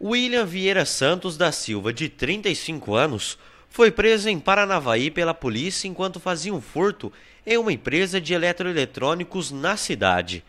William Vieira Santos da Silva, de 35 anos, foi preso em Paranavaí pela polícia enquanto fazia um furto em uma empresa de eletroeletrônicos na cidade.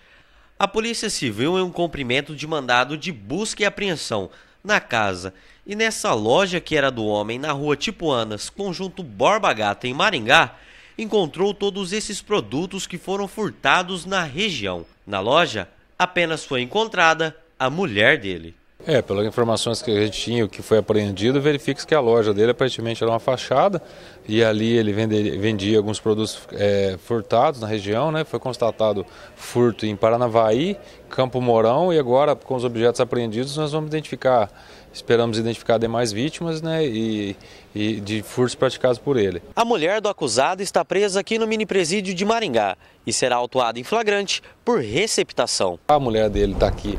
A Polícia Civil, em é um cumprimento de mandado de busca e apreensão na casa e nessa loja que era do homem na rua Tipuanas, conjunto Borba Gata, em Maringá, encontrou todos esses produtos que foram furtados na região. Na loja, apenas foi encontrada a mulher dele. É, pelas informações que a gente tinha, o que foi apreendido, verifica-se que a loja dele aparentemente era uma fachada e ali ele vendia alguns produtos é, furtados na região, né? Foi constatado furto em Paranavaí, Campo Mourão e agora com os objetos apreendidos nós vamos identificar, esperamos identificar demais vítimas, né? E, e de furtos praticados por ele. A mulher do acusado está presa aqui no mini presídio de Maringá e será autuada em flagrante por receptação. A mulher dele está aqui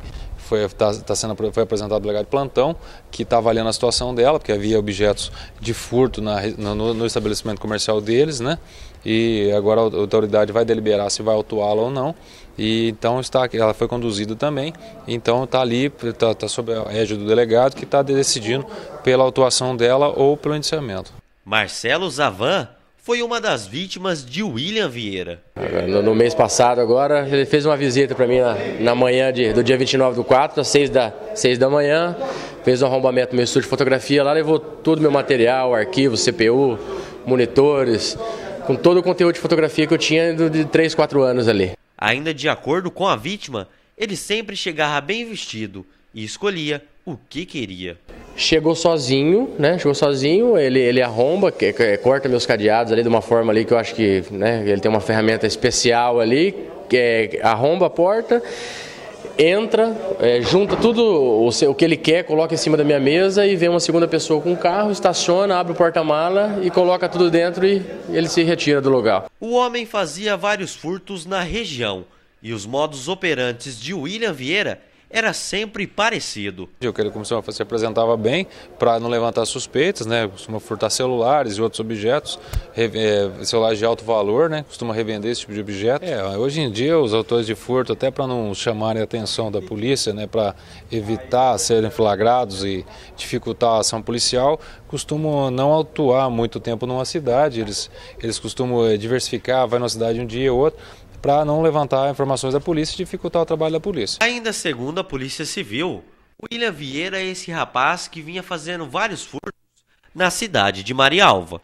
foi, tá, tá sendo, foi apresentado o delegado de plantão, que está avaliando a situação dela, porque havia objetos de furto na, no, no, estabelecimento comercial deles, né? E agora a autoridade vai deliberar se vai autuá-la ou não. E então está, ela foi conduzida também, então está ali, está tá sob a égide do delegado, que está decidindo pela autuação dela ou pelo indiciamento. Marcelo Zavan foi uma das vítimas de William Vieira. É, no, no mês passado agora, ele fez uma visita para mim na, na manhã de, do dia 29 do 4, às 6 da, 6 da manhã, fez um arrombamento no meu estúdio de fotografia lá, levou todo o meu material, arquivo, CPU, monitores, com todo o conteúdo de fotografia que eu tinha de 3, 4 anos ali. Ainda de acordo com a vítima, ele sempre chegava bem vestido e escolhia o que queria chegou sozinho, né? Chegou sozinho, ele, ele arromba, que, que, corta meus cadeados ali de uma forma ali que eu acho que, né? Ele tem uma ferramenta especial ali, que é, arromba a porta, entra, é, junta tudo o, o que ele quer, coloca em cima da minha mesa e vem uma segunda pessoa com um carro, estaciona, abre o porta-mala e coloca tudo dentro e ele se retira do lugar. O homem fazia vários furtos na região e os modos operantes de William Vieira era sempre parecido. O que ele começou a se apresentava bem para não levantar suspeitas, né? Costuma furtar celulares e outros objetos, é, celulares de alto valor, né? Costuma revender esse tipo de objeto. É, hoje em dia os autores de furto, até para não chamarem a atenção da polícia, né? Para evitar serem flagrados e dificultar a ação policial, costumam não atuar muito tempo numa cidade. Eles, eles costumam é, diversificar, vai numa cidade um dia ou outro para não levantar informações da polícia e dificultar o trabalho da polícia. Ainda segundo a Polícia Civil, William Vieira é esse rapaz que vinha fazendo vários furtos na cidade de Marialva.